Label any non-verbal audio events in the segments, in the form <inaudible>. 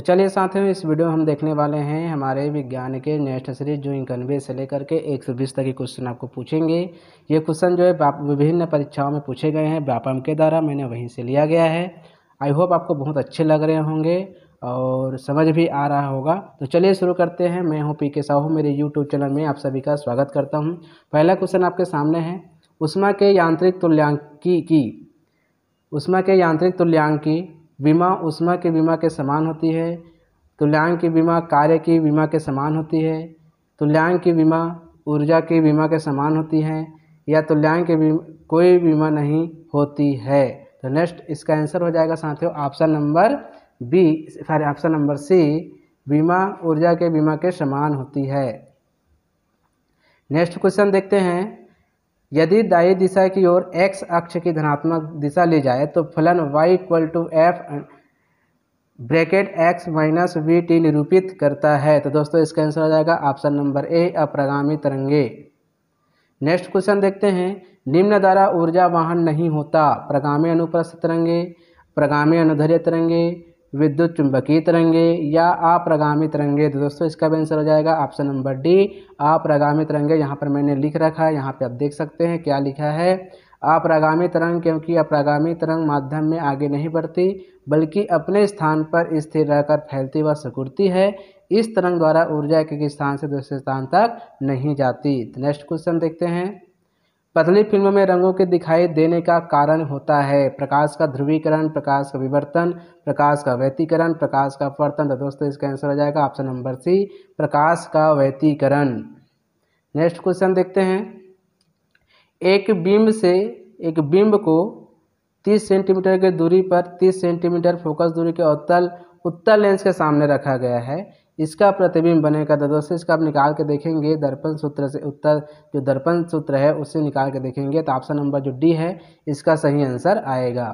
तो चलिए साथियों इस वीडियो में हम देखने वाले हैं हमारे विज्ञान के नेक्स्ट सीरीज जो इक्यानवे से लेकर के एक सौ बीस तक के क्वेश्चन आपको पूछेंगे ये क्वेश्चन जो है विभिन्न परीक्षाओं में पूछे गए हैं व्यापम के द्वारा मैंने वहीं से लिया गया है आई होप आपको बहुत अच्छे लग रहे होंगे और समझ भी आ रहा होगा तो चलिए शुरू करते हैं मैं हूँ पी के साहू मेरे यूट्यूब चैनल में आप सभी का स्वागत करता हूँ पहला क्वेश्चन आपके सामने है उष्मा के यांत्रिक तुल्यांकी की उष्मा के यांत्रिक तुल्यांकी बीमा उष्मा के बीमा के समान होती है तुल्यांक की बीमा कार्य की बीमा के समान होती है तुल्यांक की बीमा ऊर्जा की बीमा के समान होती है या तुल्यांक की बीमा कोई बीमा नहीं होती है तो नेक्स्ट इसका आंसर हो जाएगा साथियों option number B sorry option number C बीमा ऊर्जा के बीमा के समान होती है नेक्स्ट क्वेश्चन देखते हैं यदि दाई दिशा की ओर x अक्ष की धनात्मक दिशा ली जाए तो फलन y equal to F bracket x minus V T निरूपित करता है तो दोस्तों इसका आंसर हो जाएगा ऑप्शन नंबर ए अप्रगामी तरंगे नेक्स्ट क्वेश्चन देखते हैं निम्न द्वारा ऊर्जा वाहन नहीं होता प्रगामी अनुप्रस्थ तरंगे प्रगामी अनुधर्य तरंगे विद्युत चुंबकीय तरंगे या आप्रगामी तरंगे तो दोस्तों इसका भी आंसर हो जाएगा ऑप्शन नंबर डी आप्रगामी तरंगे यहाँ पर मैंने लिख रखा है यहाँ पर आप देख सकते हैं क्या लिखा है अप्रागामी तरंग क्योंकि अप्रगामी तरंग माध्यम में आगे नहीं बढ़ती बल्कि अपने स्थान पर स्थिर रहकर फैलती व सकुड़ती है इस तरंग द्वारा ऊर्जा एक स्थान से दूसरे स्थान तक नहीं जाती नेक्स्ट तो क्वेश्चन देखते हैं पतली फिल्म में रंगों के दिखाई देने का कारण होता है प्रकाश का ध्रुवीकरण प्रकाश का विवर्तन प्रकाश का व्यतीकरण प्रकाश का परतन तो दोस्तों इसका आंसर हो जाएगा ऑप्शन नंबर सी प्रकाश का व्यतीकरण नेक्स्ट क्वेश्चन देखते हैं एक बिंब से एक बिंब को 30 सेंटीमीटर की दूरी पर 30 सेंटीमीटर फोकस दूरी के अवतल उत्तर लेंस के सामने रखा गया है इसका प्रतिबिंब बनेगा तो दोस्तों इसका आप निकाल के देखेंगे दर्पण सूत्र से उत्तर जो दर्पण सूत्र है उससे निकाल के देखेंगे तो ऑप्शन नंबर जो डी है इसका सही आंसर आएगा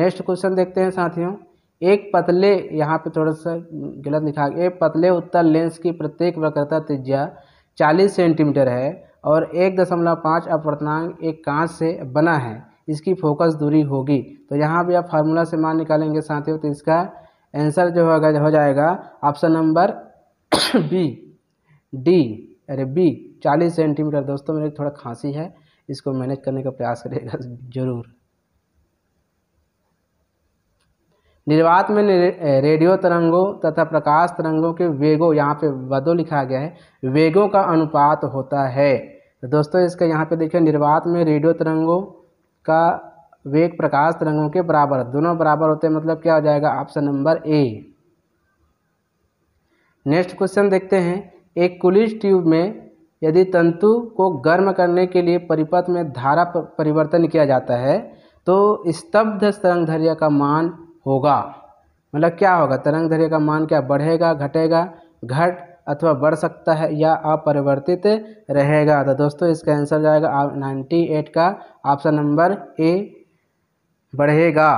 नेक्स्ट क्वेश्चन देखते हैं साथियों एक पतले यहाँ पे थोड़ा सा गलत लिखा एक पतले उत्तर लेंस की प्रत्येक वक्रता त्रिज्या चालीस सेंटीमीटर है और एक दशमलव पाँच अपवर्तनांक एक कांच से बना है इसकी फोकस दूरी होगी तो यहाँ भी आप फार्मूला से मान निकालेंगे साथियों तो इसका आंसर जो होगा हो जाएगा ऑप्शन नंबर <coughs> बी डी अरे बी चालीस सेंटीमीटर दोस्तों मेरे थोड़ा खांसी है इसको मैनेज करने का प्रयास करेगा जरूर निर्वात में रेडियो तरंगों तथा प्रकाश तरंगों के वेगों यहाँ पे वदो लिखा गया है वेगों का अनुपात होता है तो दोस्तों इसका यहाँ पे देखिए निर्वात में रेडियो तरंगों का वेग प्रकाश तरंगों के बराबर दोनों बराबर होते हैं मतलब क्या हो जाएगा option number A next question देखते हैं एक कुलिस ट्यूब में यदि तंतु को गर्म करने के लिए परिपथ में धारा परिवर्तन किया जाता है तो स्तब्ध तरंग धैर्य का मान होगा मतलब क्या होगा तरंग धैर्य का मान क्या बढ़ेगा घटेगा घट अथवा बढ़ सकता है या अपरिवर्तित रहेगा तो दोस्तों इसका आंसर जाएगा नाइन्टी एट का ऑप्शन नंबर ए बढ़ेगा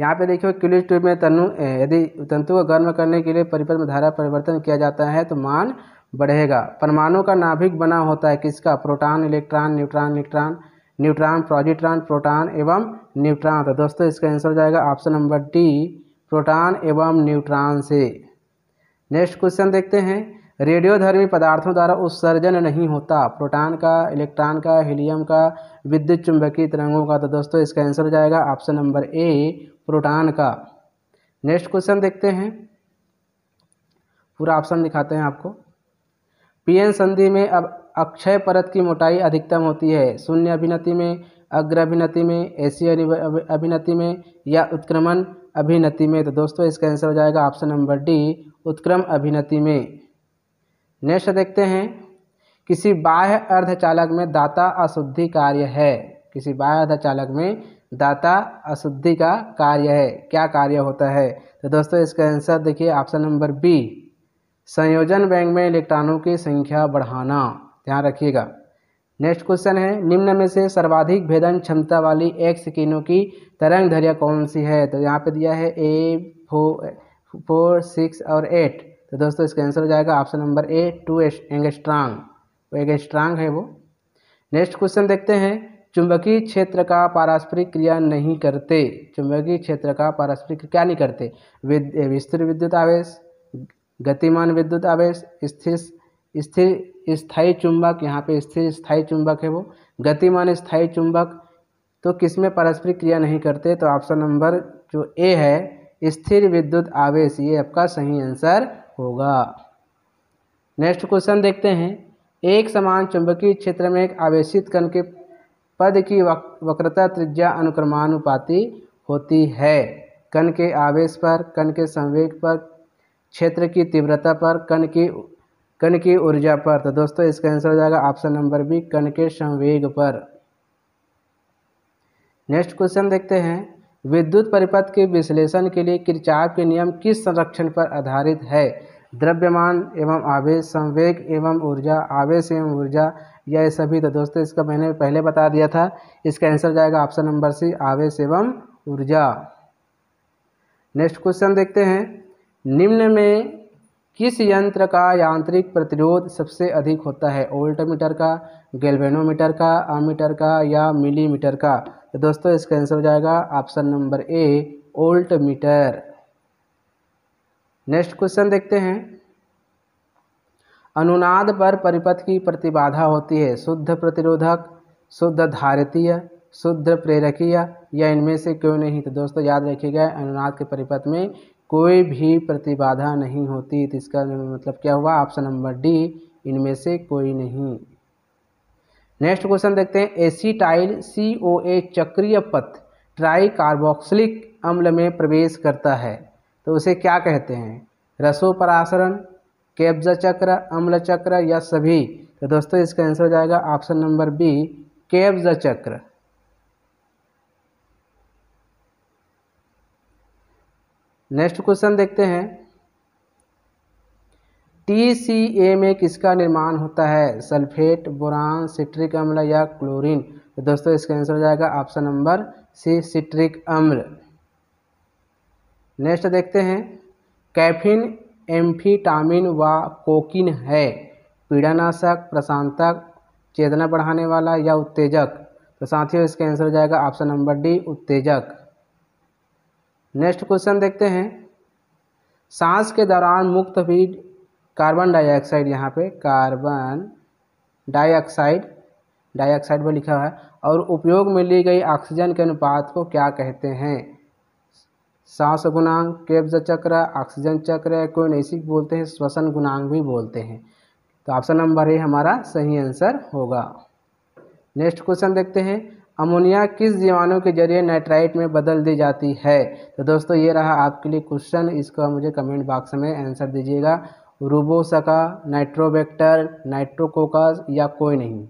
यहाँ पे देखिए क्यूलिस ट्यूब में तनु यदि तंतु को गर्म करने के लिए परिपथ में धारा परिवर्तन किया जाता है तो मान बढ़ेगा परमाणु का नाभिक बना होता है किसका proton electron neutron electron neutron positron proton एवं न्यूट्रॉन तो दोस्तों इसका आंसर हो जाएगा ऑप्शन नंबर डी प्रोटॉन एवं न्यूट्रॉन से नेक्स्ट क्वेश्चन देखते हैं रेडियोधर्मी पदार्थों द्वारा उत्सर्जन नहीं होता प्रोटॉन का इलेक्ट्रॉन का हीलियम का विद्युत चुंबकीय तरंगों का तो दोस्तों इसका आंसर हो जाएगा ऑप्शन नंबर ए प्रोटॉन का नेक्स्ट क्वेश्चन देखते हैं पूरा ऑप्शन दिखाते हैं आपको पीएन संधि में अब अक्षय परत की मोटाई अधिकतम होती है शून्य अभिनति में अग्र अभिनति में एसी अभिनति में या उत्क्रमण अभिनति में तो दोस्तों इसका आंसर हो जाएगा ऑप्शन नंबर डी उत्क्रम अभिनति में नेक्स्ट देखते हैं किसी बाह्य अर्धचालक में दाता अशुद्धि कार्य है किसी बाह्य अर्धचालक में दाता अशुद्धि का कार्य है क्या कार्य होता है तो दोस्तों इसका आंसर देखिए ऑप्शन नंबर बी संयोजन बैंक में इलेक्ट्रॉनों की संख्या बढ़ाना ध्यान रखिएगा नेक्स्ट क्वेश्चन है निम्न में से सर्वाधिक भेदन क्षमता वाली एक्स किनों की तरंग धैर्य कौन सी है तो यहाँ पे दिया है ए फोर फोर सिक्स और एट तो दोस्तों इसका आंसर हो जाएगा option number A two angstrom angstrom है वो नेक्स्ट क्वेश्चन देखते हैं चुंबकीय क्षेत्र का पारस्परिक क्रिया नहीं करते चुंबकीय क्षेत्र का पारस्परिक क्या नहीं करते विस्तृत विद्युत आवेश गतिमान विद्युत आवेश स्थिर स्थिर स्थायी चुंबक यहाँ पे स्थिर स्थायी चुंबक है वो गतिमान स्थायी चुंबक तो किसमें पारस्परिक क्रिया नहीं करते तो ऑप्शन नंबर जो ए है स्थिर विद्युत आवेश ये आपका सही आंसर होगा नेक्स्ट क्वेश्चन देखते हैं एक समान चुंबकीय क्षेत्र में एक आवेशित कण के पद की वक्रता त्रिज्या अनुक्रमानुपाती होती है कण के आवेश पर कण के संवेग पर क्षेत्र की तीव्रता पर कण की कण की ऊर्जा पर तो दोस्तों इसका आंसर हो जाएगा ऑप्शन नंबर बी कण के संवेग पर नेक्स्ट क्वेश्चन देखते हैं विद्युत परिपथ के विश्लेषण के लिए किरचाप के नियम किस संरक्षण पर आधारित है द्रव्यमान एवं आवेश संवेग एवं ऊर्जा आवेश एवं ऊर्जा यह सभी तो दोस्तों इसका मैंने पहले बता दिया था इसका आंसर जाएगा ऑप्शन नंबर सी आवेश एवं ऊर्जा नेक्स्ट क्वेश्चन देखते हैं निम्न में किस यंत्र का यांत्रिक प्रतिरोध सबसे अधिक होता है ओल्ट मीटर का गेलवेनोमीटर का आमीटर का या मिलीमीटर का तो दोस्तों इसका आंसर हो जाएगा option number A voltmeter next question देखते हैं अनुनाद पर परिपथ की प्रतिबाधा होती है शुद्ध प्रतिरोधक शुद्ध धारितीय शुद्ध प्रेरकीय या इनमें से क्यों नहीं तो दोस्तों याद रखिएगा अनुनाद के परिपथ में कोई भी प्रतिबाधा नहीं होती तो इसका मतलब क्या हुआ ऑप्शन नंबर डी इनमें से कोई नहीं नेक्स्ट क्वेश्चन देखते हैं एसीटाइल सी ओ ए चक्रीय पथ ट्राई कार्बोक्सिलिक अम्ल में प्रवेश करता है तो उसे क्या कहते हैं रसोपरासरण कैब्ज चक्र अम्ल चक्र या सभी तो दोस्तों इसका आंसर हो जाएगा ऑप्शन नंबर बी कैब्जा चक्र नेक्स्ट क्वेश्चन देखते हैं टी सी ए में किसका निर्माण होता है सल्फेट बोरान सिट्रिक अम्ल या क्लोरीन तो दोस्तों इसका आंसर हो जाएगा ऑप्शन नंबर सी सिट्रिक अम्ल नेक्स्ट देखते हैं कैफिन एम्फीटामिन व कोकिन है पीड़ानाशक प्रशांतक चेतना बढ़ाने वाला या उत्तेजक तो साथियों इसका आंसर हो जाएगा ऑप्शन नंबर डी उत्तेजक नेक्स्ट क्वेश्चन देखते हैं सांस के दौरान मुक्त हुई कार्बन डाइऑक्साइड यहाँ पे कार्बन डाइऑक्साइड डाइऑक्साइड पर लिखा हुआ है और उपयोग में ली गई ऑक्सीजन के अनुपात को क्या कहते हैं सांस गुणांग केब्ज चक्र ऑक्सीजन चक्र कोई नैसिक बोलते हैं श्वसन गुणांग भी बोलते हैं तो ऑप्शन नंबर ए हमारा सही आंसर होगा नेक्स्ट क्वेश्चन देखते हैं अमोनिया किस जीवाणु के जरिए नाइट्राइट में बदल दी जाती है तो दोस्तों ये रहा आपके लिए क्वेश्चन इसको मुझे कमेंट बॉक्स में आंसर दीजिएगा रूबोसका नाइट्रोबैक्टर नाइट्रोकोकस या कोई नहीं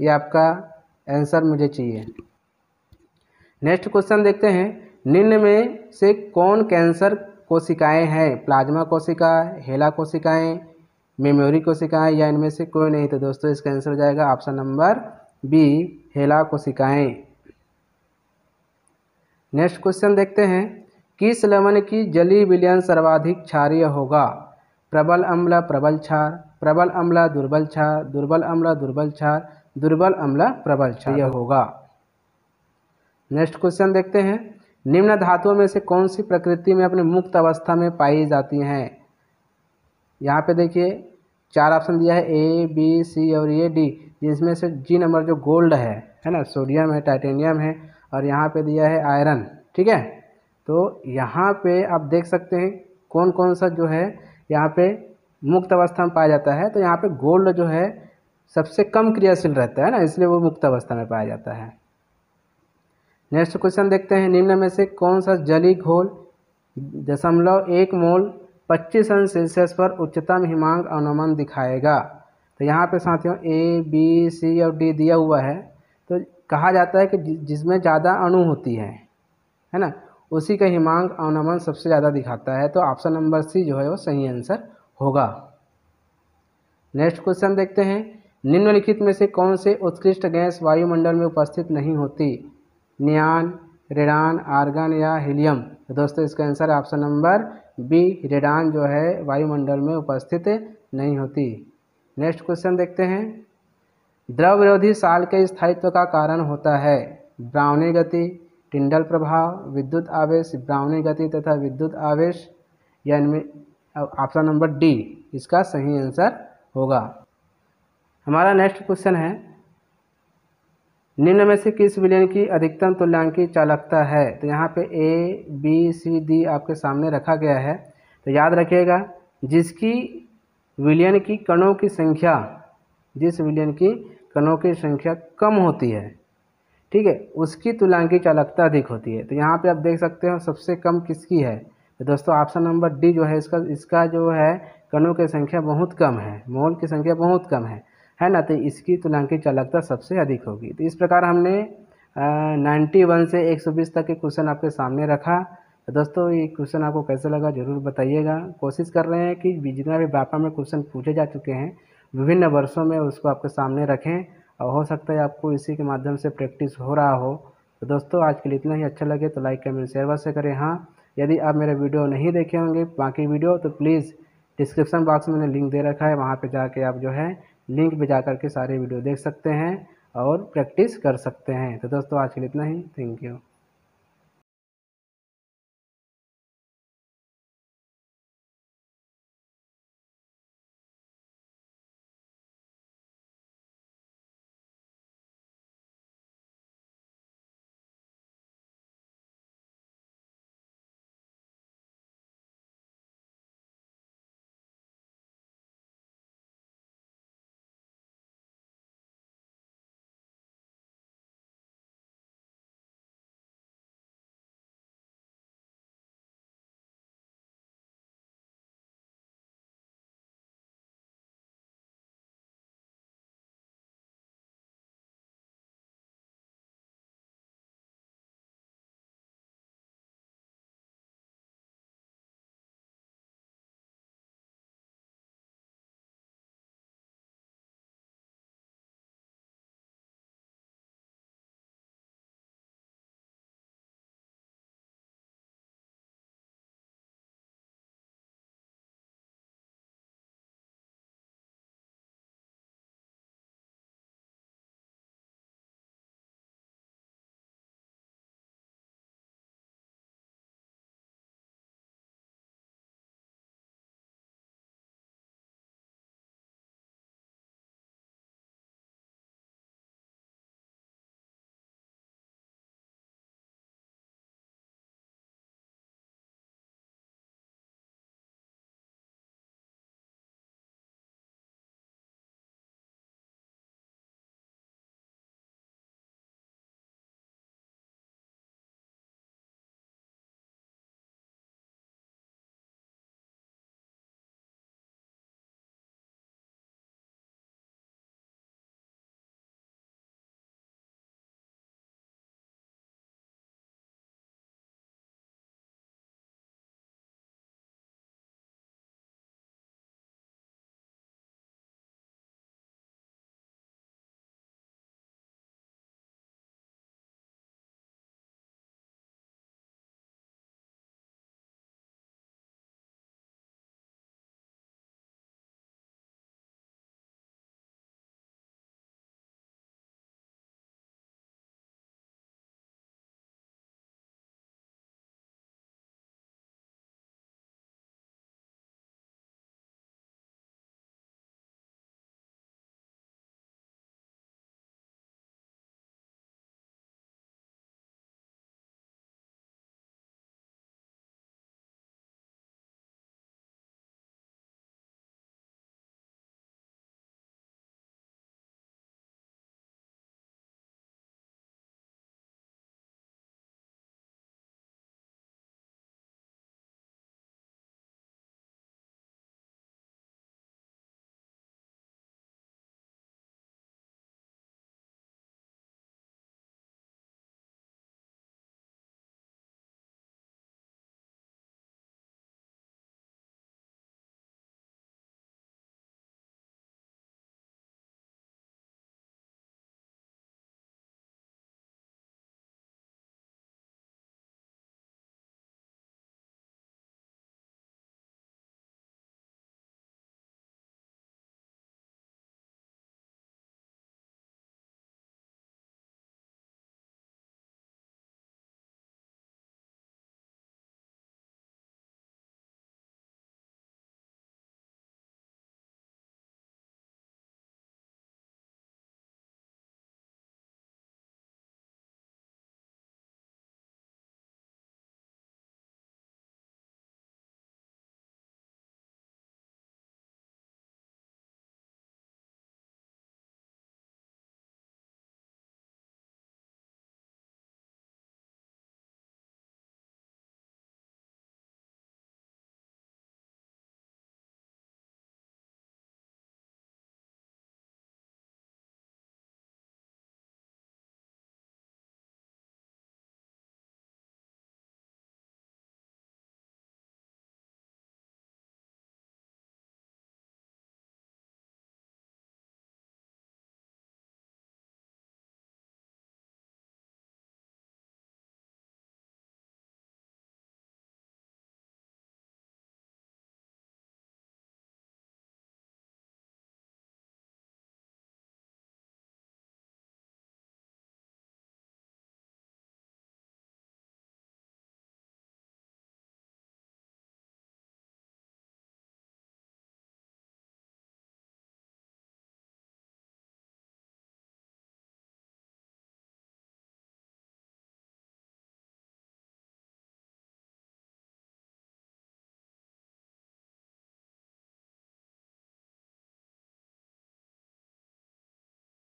ये आपका आंसर मुझे चाहिए नेक्स्ट क्वेश्चन देखते हैं निम्न में से कौन कैंसर कोशिकाएं हैं प्लाज्मा कोशिका हेला कोशिकाएं मेमोरी कोशिकाएं या इनमें से कोई नहीं तो दोस्तों इसका आंसर हो जाएगा ऑप्शन नंबर बी हेला कोशिकाएं नेक्स्ट क्वेश्चन देखते हैं किस लवण की जली विलयन सर्वाधिक क्षारिय होगा प्रबल अम्ल प्रबल क्षार प्रबल अम्ल दुर्बल क्षार दुर्बल अम्ल दुर्बल क्षार दुर्बल अम्ल प्रबल क्षारिय होगा नेक्स्ट क्वेश्चन देखते हैं निम्न धातुओं में से कौन सी प्रकृति में अपने मुक्त अवस्था में पाई जाती हैं यहाँ पे देखिए चार ऑप्शन दिया है ए बी सी और ये डी जिसमें से जी नंबर जो गोल्ड है है ना सोडियम है टाइटेनियम है और यहाँ पे दिया है आयरन ठीक है तो यहाँ पे आप देख सकते हैं कौन कौन सा जो है यहाँ पे मुक्त अवस्था में पाया जाता है तो यहाँ पे गोल्ड जो है सबसे कम क्रियाशील रहता है ना इसलिए वो मुक्त अवस्था में पाया जाता है नेक्स्ट क्वेश्चन देखते हैं निम्न में से कौन सा जली घोल दशमलव एक मोल पच्चीस अंश सेल्सियस पर उच्चतम हिमांक अनुमान दिखाएगा तो यहाँ पे साथियों ए बी सी और डी दिया हुआ है तो कहा जाता है कि जिसमें ज़्यादा अणु होती है है ना उसी का हिमांक अवनमन सबसे ज़्यादा दिखाता है तो ऑप्शन नंबर सी जो है वो सही आंसर होगा नेक्स्ट क्वेश्चन देखते हैं निम्नलिखित में से कौन से उत्कृष्ट गैस वायुमंडल में उपस्थित नहीं होती नियान रेडान आर्गन या हीलियम तो दोस्तों इसका answer option number B radon जो है वायुमंडल में उपस्थित नहीं होती नेक्स्ट क्वेश्चन देखते हैं द्रव विरोधी साल के स्थायित्व का कारण होता है ब्राउनी गति टिंडल प्रभाव विद्युत आवेश ब्राउनी गति तथा विद्युत आवेश यानी ऑप्शन नंबर डी इसका सही आंसर होगा हमारा नेक्स्ट क्वेश्चन है निम्न में से किस विलयन की अधिकतम तुल्यांकी चालकता है तो यहाँ पे ए बी सी डी आपके सामने रखा गया है तो याद रखिएगा जिसकी विलयन की कणों की संख्या जिस विलयन की कणों की संख्या कम होती है ठीक है उसकी तुल्यांकी चालकता अधिक होती है तो यहाँ पे आप देख सकते हो सबसे कम किसकी है तो दोस्तों ऑप्शन नंबर डी जो है इसका इसका जो है कणों की संख्या बहुत कम है मोल की संख्या बहुत कम है है ना तो इसकी तुलांकित चालकता सबसे अधिक होगी तो इस प्रकार हमने नाइन्टी वन से एक सौ बीस तक के क्वेश्चन आपके सामने रखा तो दोस्तों ये क्वेश्चन आपको कैसे लगा ज़रूर बताइएगा कोशिश कर रहे हैं कि जितना भी व्यापार में क्वेश्चन पूछे जा चुके हैं विभिन्न वर्षों में उसको आपके सामने रखें और हो सकता है आपको इसी के माध्यम से प्रैक्टिस हो रहा हो तो दोस्तों आज के लिए इतना ही अच्छा लगे तो लाइक कमेंट शेयर वैसे करें हाँ यदि आप मेरे वीडियो नहीं देखे होंगे बाकी वीडियो तो प्लीज़ डिस्क्रिप्शन बॉक्स में मैंने लिंक दे रखा है वहाँ पर जाके आप जो है लिंक पर जा कर के सारे वीडियो देख सकते हैं और प्रैक्टिस कर सकते हैं तो दोस्तों आज के लिए इतना ही थैंक यू